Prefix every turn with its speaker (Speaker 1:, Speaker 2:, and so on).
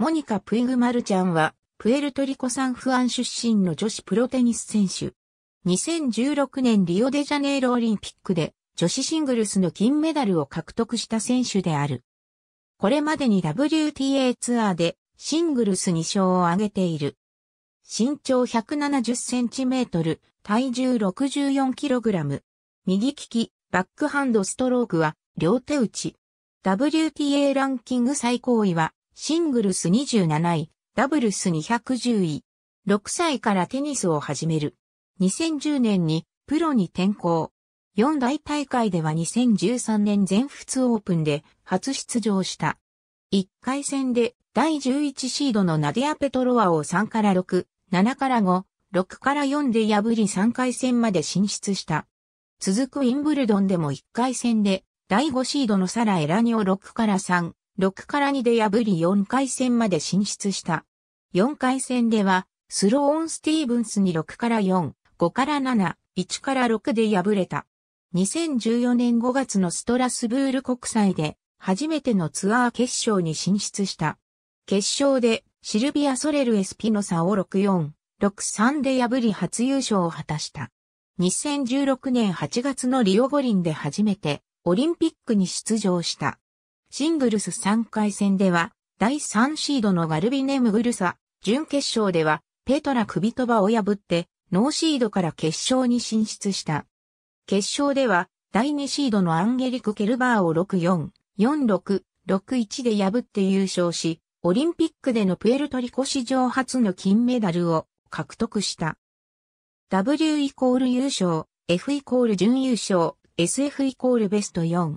Speaker 1: モニカ・プイグマルちゃんは、プエルトリコサンフアン出身の女子プロテニス選手。2016年リオデジャネイロオリンピックで女子シングルスの金メダルを獲得した選手である。これまでに WTA ツアーでシングルス2勝を挙げている。身長170センチメートル、体重64キログラム。右利き、バックハンドストロークは両手打ち。WTA ランキング最高位はシングルス27位、ダブルス210位。6歳からテニスを始める。2010年にプロに転向。四大大会では2013年全仏オープンで初出場した。1回戦で第11シードのナディア・ペトロワを3から6、7から5、6から4で破り3回戦まで進出した。続くインブルドンでも1回戦で第5シードのサラ・エラニを6から3、6から2で破り4回戦まで進出した。4回戦では、スローン・スティーブンスに6から4、5から7、1から6で敗れた。2014年5月のストラスブール国際で初めてのツアー決勝に進出した。決勝でシルビア・ソレル・エスピノサを6-4、6-3で破り初優勝を果たした。2016年8月のリオ五輪で初めてオリンピックに出場した。シングルス3回戦では、第3シードのガルビネ・ムグルサ、準決勝では、ペトラ・クビトバを破って、ノーシードから決勝に進出した。決勝では、第2シードのアンゲリク・ケルバーを6-4、4-6、6-1で破って優勝し、オリンピックでのプエルトリコ史上初の金メダルを獲得した。W イコール優勝、F イコール準優勝、SF イコールベスト4。